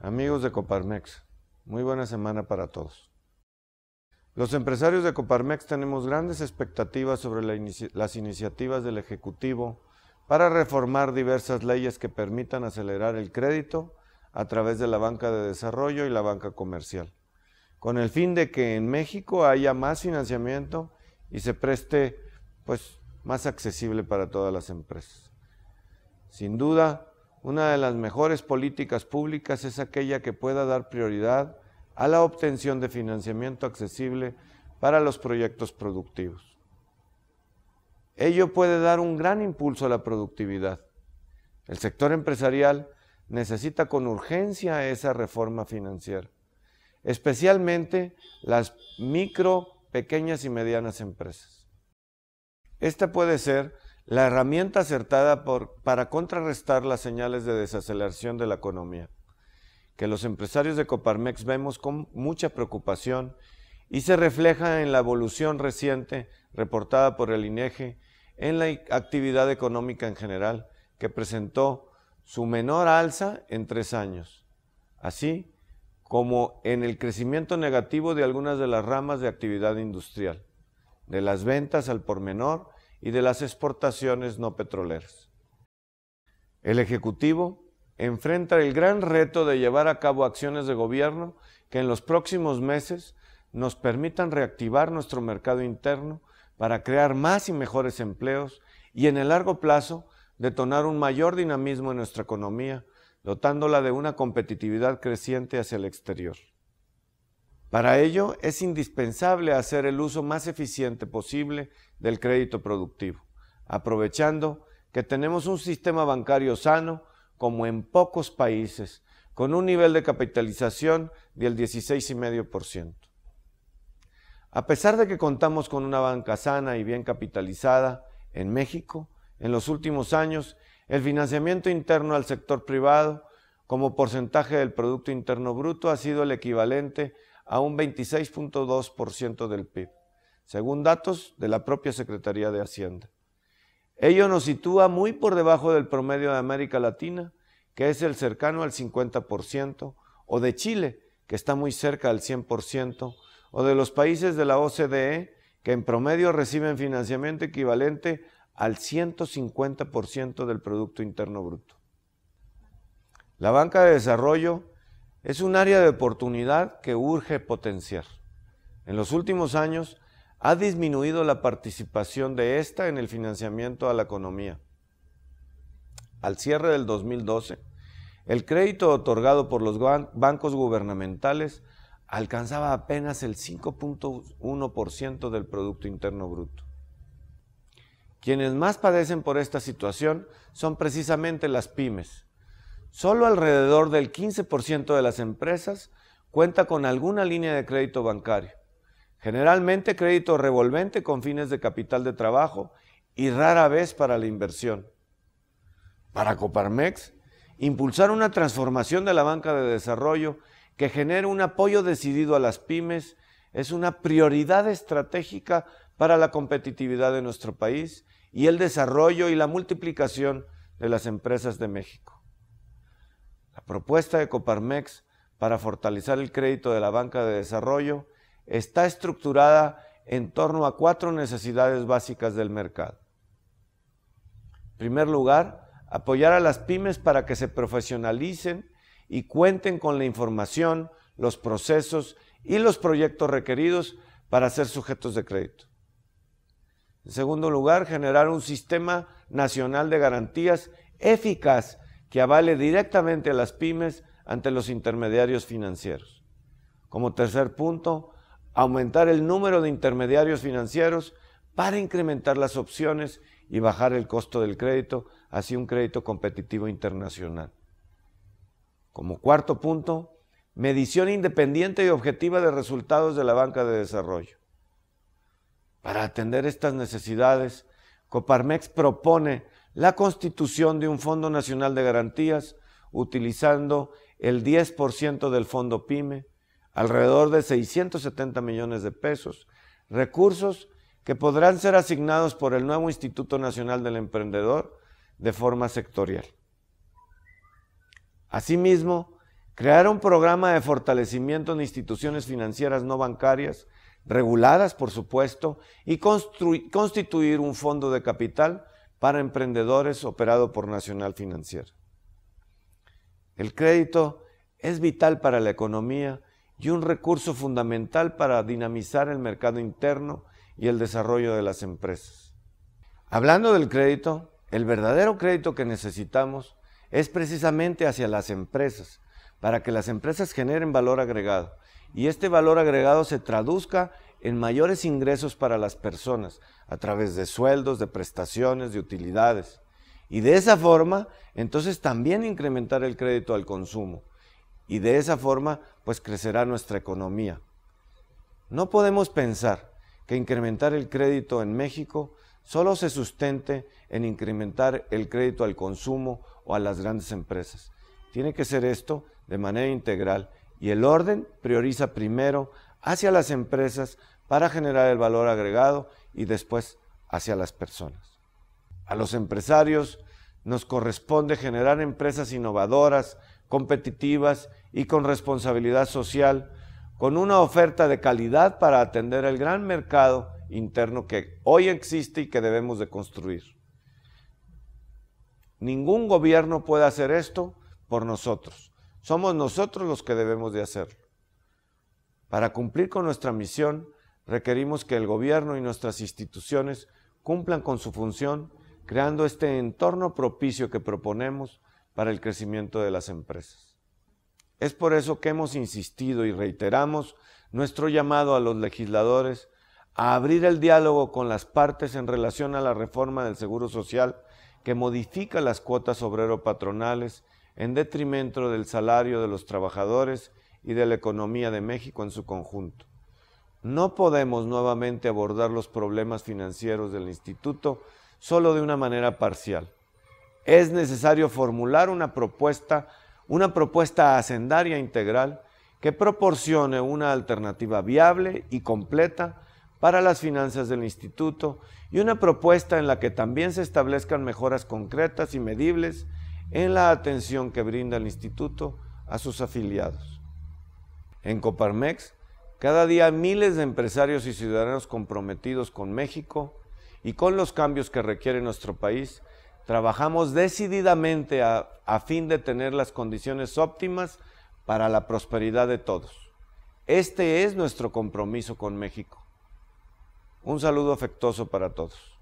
Amigos de Coparmex, muy buena semana para todos. Los empresarios de Coparmex tenemos grandes expectativas sobre las iniciativas del Ejecutivo para reformar diversas leyes que permitan acelerar el crédito a través de la banca de desarrollo y la banca comercial, con el fin de que en México haya más financiamiento y se preste pues más accesible para todas las empresas. Sin duda, una de las mejores políticas públicas es aquella que pueda dar prioridad a la obtención de financiamiento accesible para los proyectos productivos. Ello puede dar un gran impulso a la productividad. El sector empresarial necesita con urgencia esa reforma financiera, especialmente las micro, pequeñas y medianas empresas. Esta puede ser la herramienta acertada para contrarrestar las señales de desaceleración de la economía, que los empresarios de Coparmex vemos con mucha preocupación y se refleja en la evolución reciente reportada por el INEGE e en la actividad económica en general, que presentó su menor alza en tres años, así como en el crecimiento negativo de algunas de las ramas de actividad industrial, de las ventas al por menor y de las exportaciones no petroleras. El Ejecutivo enfrenta el gran reto de llevar a cabo acciones de gobierno que en los próximos meses nos permitan reactivar nuestro mercado interno para crear más y mejores empleos y en el largo plazo detonar un mayor dinamismo en nuestra economía, dotándola de una competitividad creciente hacia el exterior. Para ello es indispensable hacer el uso más eficiente posible del crédito productivo, aprovechando que tenemos un sistema bancario sano como en pocos países, con un nivel de capitalización del 16,5%. A pesar de que contamos con una banca sana y bien capitalizada en México, en los últimos años el financiamiento interno al sector privado como porcentaje del Producto Interno Bruto ha sido el equivalente a un 26.2% del PIB, según datos de la propia Secretaría de Hacienda. Ello nos sitúa muy por debajo del promedio de América Latina, que es el cercano al 50%, o de Chile, que está muy cerca al 100%, o de los países de la OCDE, que en promedio reciben financiamiento equivalente al 150% del Producto Interno Bruto. La banca de desarrollo es un área de oportunidad que urge potenciar. En los últimos años ha disminuido la participación de esta en el financiamiento a la economía. Al cierre del 2012, el crédito otorgado por los bancos gubernamentales alcanzaba apenas el 5.1% del Producto Interno Bruto. Quienes más padecen por esta situación son precisamente las pymes, Solo alrededor del 15% de las empresas cuenta con alguna línea de crédito bancario, generalmente crédito revolvente con fines de capital de trabajo y rara vez para la inversión. Para Coparmex, impulsar una transformación de la banca de desarrollo que genere un apoyo decidido a las pymes es una prioridad estratégica para la competitividad de nuestro país y el desarrollo y la multiplicación de las empresas de México. La propuesta de Coparmex para fortalecer el crédito de la banca de desarrollo está estructurada en torno a cuatro necesidades básicas del mercado. En primer lugar, apoyar a las pymes para que se profesionalicen y cuenten con la información, los procesos y los proyectos requeridos para ser sujetos de crédito. En segundo lugar, generar un sistema nacional de garantías eficaz que avale directamente a las pymes ante los intermediarios financieros. Como tercer punto, aumentar el número de intermediarios financieros para incrementar las opciones y bajar el costo del crédito hacia un crédito competitivo internacional. Como cuarto punto, medición independiente y objetiva de resultados de la banca de desarrollo. Para atender estas necesidades, Coparmex propone la constitución de un Fondo Nacional de Garantías utilizando el 10% del Fondo PYME, alrededor de 670 millones de pesos, recursos que podrán ser asignados por el nuevo Instituto Nacional del Emprendedor de forma sectorial. Asimismo, crear un programa de fortalecimiento en instituciones financieras no bancarias, reguladas por supuesto, y constituir un fondo de capital para emprendedores operado por Nacional Financiera. El crédito es vital para la economía y un recurso fundamental para dinamizar el mercado interno y el desarrollo de las empresas. Hablando del crédito, el verdadero crédito que necesitamos es precisamente hacia las empresas, para que las empresas generen valor agregado y este valor agregado se traduzca en mayores ingresos para las personas a través de sueldos, de prestaciones, de utilidades. Y de esa forma, entonces también incrementar el crédito al consumo. Y de esa forma, pues crecerá nuestra economía. No podemos pensar que incrementar el crédito en México solo se sustente en incrementar el crédito al consumo o a las grandes empresas. Tiene que ser esto de manera integral y el orden prioriza primero hacia las empresas para generar el valor agregado y después hacia las personas. A los empresarios nos corresponde generar empresas innovadoras, competitivas y con responsabilidad social, con una oferta de calidad para atender el gran mercado interno que hoy existe y que debemos de construir. Ningún gobierno puede hacer esto por nosotros. Somos nosotros los que debemos de hacerlo. Para cumplir con nuestra misión, requerimos que el gobierno y nuestras instituciones cumplan con su función, creando este entorno propicio que proponemos para el crecimiento de las empresas. Es por eso que hemos insistido y reiteramos nuestro llamado a los legisladores a abrir el diálogo con las partes en relación a la reforma del Seguro Social que modifica las cuotas obrero-patronales en detrimento del salario de los trabajadores y de la economía de México en su conjunto. No podemos nuevamente abordar los problemas financieros del instituto solo de una manera parcial. Es necesario formular una propuesta, una propuesta hacendaria integral que proporcione una alternativa viable y completa para las finanzas del instituto y una propuesta en la que también se establezcan mejoras concretas y medibles en la atención que brinda el instituto a sus afiliados. En Coparmex, cada día miles de empresarios y ciudadanos comprometidos con México y con los cambios que requiere nuestro país, trabajamos decididamente a, fin de tener las condiciones óptimas para la prosperidad de todos. Este es nuestro compromiso con México. Un saludo afectuoso para todos.